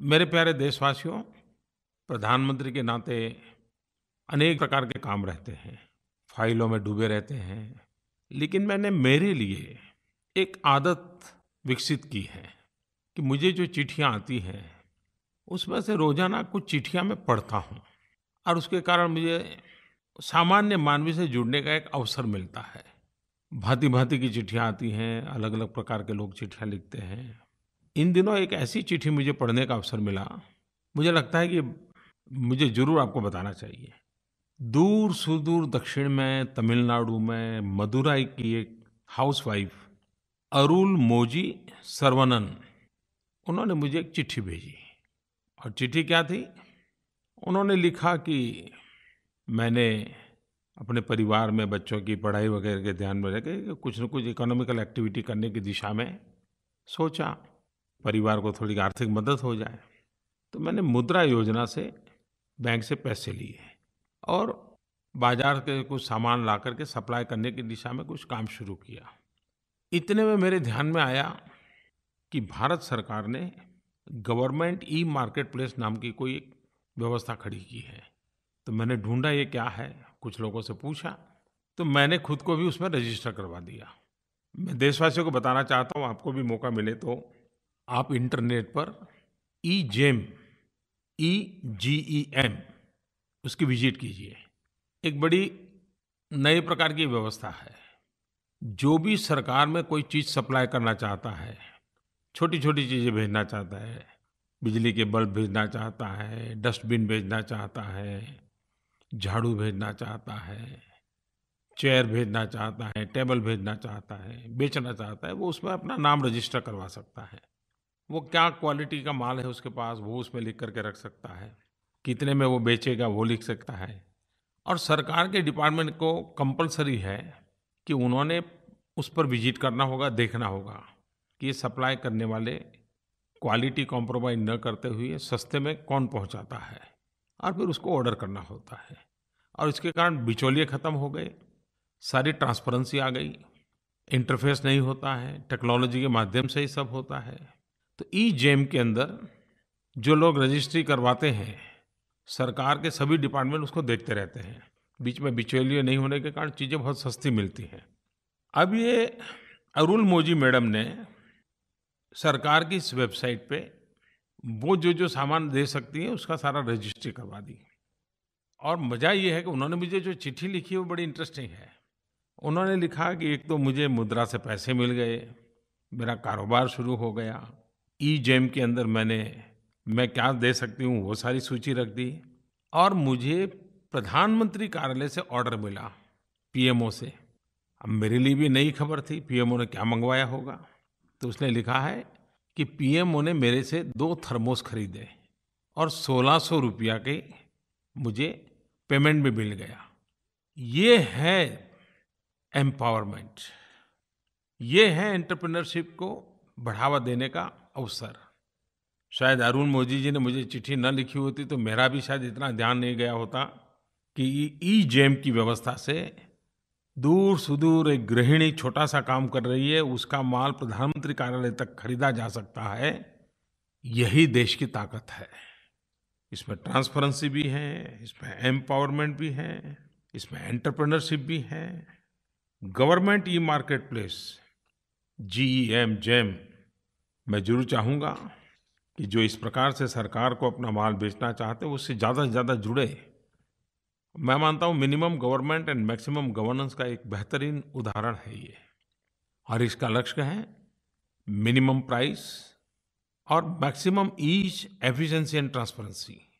मेरे प्यारे देशवासियों प्रधानमंत्री के नाते अनेक प्रकार के काम रहते हैं फाइलों में डूबे रहते हैं लेकिन मैंने मेरे लिए एक आदत विकसित की है कि मुझे जो चिट्ठियाँ आती हैं उसमें से रोजाना कुछ चिट्ठियाँ मैं पढ़ता हूँ और उसके कारण मुझे सामान्य मानवी से जुड़ने का एक अवसर मिलता है भांति भांति की चिट्ठियाँ आती हैं अलग अलग प्रकार के लोग चिट्ठियाँ लिखते हैं इन दिनों एक ऐसी चिट्ठी मुझे पढ़ने का अवसर मिला मुझे लगता है कि मुझे ज़रूर आपको बताना चाहिए दूर सुदूर दक्षिण में तमिलनाडु में मदुराई की एक हाउसवाइफ अरुल मोजी सरवनन उन्होंने मुझे एक चिट्ठी भेजी और चिट्ठी क्या थी उन्होंने लिखा कि मैंने अपने परिवार में बच्चों की पढ़ाई वगैरह के ध्यान में रखे कुछ न कुछ इकोनॉमिकल एक्टिविटी करने की दिशा में सोचा परिवार को थोड़ी आर्थिक मदद हो जाए तो मैंने मुद्रा योजना से बैंक से पैसे लिए और बाजार के कुछ सामान ला करके सप्लाई करने की दिशा में कुछ काम शुरू किया इतने में मेरे ध्यान में आया कि भारत सरकार ने गवर्नमेंट ई मार्केट प्लेस नाम की कोई एक व्यवस्था खड़ी की है तो मैंने ढूंढा ये क्या है कुछ लोगों से पूछा तो मैंने खुद को भी उसमें रजिस्टर करवा दिया मैं देशवासियों को बताना चाहता हूँ आपको भी मौका मिले तो आप इंटरनेट पर E GeM E G E M उसकी विजिट कीजिए एक बड़ी नए प्रकार की व्यवस्था है जो भी सरकार में कोई चीज़ सप्लाई करना चाहता है छोटी छोटी चीज़ें भेजना चाहता है बिजली के बल्ब भेजना चाहता है डस्टबिन भेजना चाहता है झाड़ू भेजना चाहता है चेयर भेजना चाहता है टेबल भेजना चाहता है बेचना चाहता है वो उसमें अपना नाम रजिस्टर करवा सकता है वो क्या क्वालिटी का माल है उसके पास वो उसमें लिख करके रख सकता है कितने में वो बेचेगा वो लिख सकता है और सरकार के डिपार्टमेंट को कंपलसरी है कि उन्होंने उस पर विजिट करना होगा देखना होगा कि ये सप्लाई करने वाले क्वालिटी कॉम्प्रोमाइज़ न करते हुए सस्ते में कौन पहुंचाता है और फिर उसको ऑर्डर करना होता है और इसके कारण बिचौलिए ख़त्म हो गए सारी ट्रांसपेरेंसी आ गई इंटरफेस नहीं होता है टेक्नोलॉजी के माध्यम से ही सब होता है तो ई जेम के अंदर जो लोग रजिस्ट्री करवाते हैं सरकार के सभी डिपार्टमेंट उसको देखते रहते हैं बीच में बिचौलिया नहीं होने के कारण चीज़ें बहुत सस्ती मिलती हैं अब ये अरुल मोजी मैडम ने सरकार की इस वेबसाइट पे वो जो जो सामान दे सकती हैं उसका सारा रजिस्ट्री करवा दी और मज़ा ये है कि उन्होंने मुझे जो चिट्ठी लिखी है वो बड़ी इंटरेस्टिंग है उन्होंने लिखा कि एक तो मुझे मुद्रा से पैसे मिल गए मेरा कारोबार शुरू हो गया ई जेम के अंदर मैंने मैं क्या दे सकती हूँ वो सारी सूची रख दी और मुझे प्रधानमंत्री कार्यालय से ऑर्डर मिला पीएमओ से अब मेरे लिए भी नई खबर थी पीएमओ ने क्या मंगवाया होगा तो उसने लिखा है कि पीएमओ ने मेरे से दो थर्मोस खरीदे और सोलह सौ रुपया के मुझे पेमेंट भी मिल गया ये है एम्पावरमेंट ये है एंटरप्रेन्योरशिप को बढ़ावा देने का अवसर शायद अरुण मोदी जी ने मुझे चिट्ठी न लिखी होती तो मेरा भी शायद इतना ध्यान नहीं गया होता कि ई जेम की व्यवस्था से दूर सुदूर एक गृहिणी छोटा सा काम कर रही है उसका माल प्रधानमंत्री कार्यालय तक खरीदा जा सकता है यही देश की ताकत है इसमें ट्रांसपेरेंसी भी है इसमें एम्पावरमेंट भी है इसमें एंटरप्रेनरशिप भी है government E market place G M GeM मैं जरूर चाहूँगा कि जो इस प्रकार से सरकार को अपना माल बेचना चाहते हैं उससे ज़्यादा से ज़्यादा जुड़े मैं मानता हूँ minimum government and maximum governance का एक बेहतरीन उदाहरण है ये और इसका लक्ष्य है मिनिमम प्राइस और maximum ease efficiency and transparency